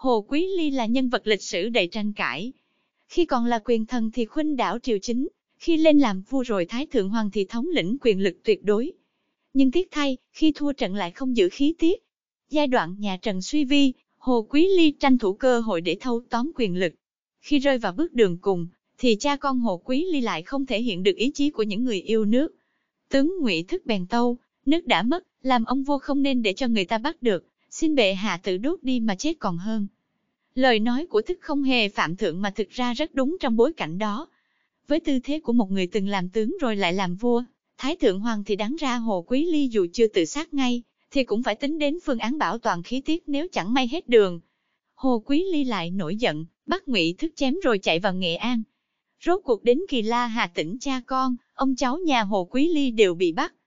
Hồ Quý Ly là nhân vật lịch sử đầy tranh cãi. Khi còn là quyền thần thì khuynh đảo triều chính, khi lên làm vua rồi Thái Thượng Hoàng thì thống lĩnh quyền lực tuyệt đối. Nhưng tiếc thay, khi thua trận lại không giữ khí tiết. Giai đoạn nhà Trần suy vi, Hồ Quý Ly tranh thủ cơ hội để thâu tóm quyền lực. Khi rơi vào bước đường cùng, thì cha con Hồ Quý Ly lại không thể hiện được ý chí của những người yêu nước. Tướng Ngụy Thức bèn tâu, nước đã mất, làm ông vua không nên để cho người ta bắt được, xin bệ hạ tự đốt đi mà chết còn hơn. Lời nói của thức không hề phạm thượng mà thực ra rất đúng trong bối cảnh đó. Với tư thế của một người từng làm tướng rồi lại làm vua, Thái Thượng Hoàng thì đáng ra Hồ Quý Ly dù chưa tự sát ngay, thì cũng phải tính đến phương án bảo toàn khí tiết nếu chẳng may hết đường. Hồ Quý Ly lại nổi giận, bắt ngụy thức chém rồi chạy vào Nghệ An. Rốt cuộc đến Kỳ La Hà tỉnh cha con, ông cháu nhà Hồ Quý Ly đều bị bắt.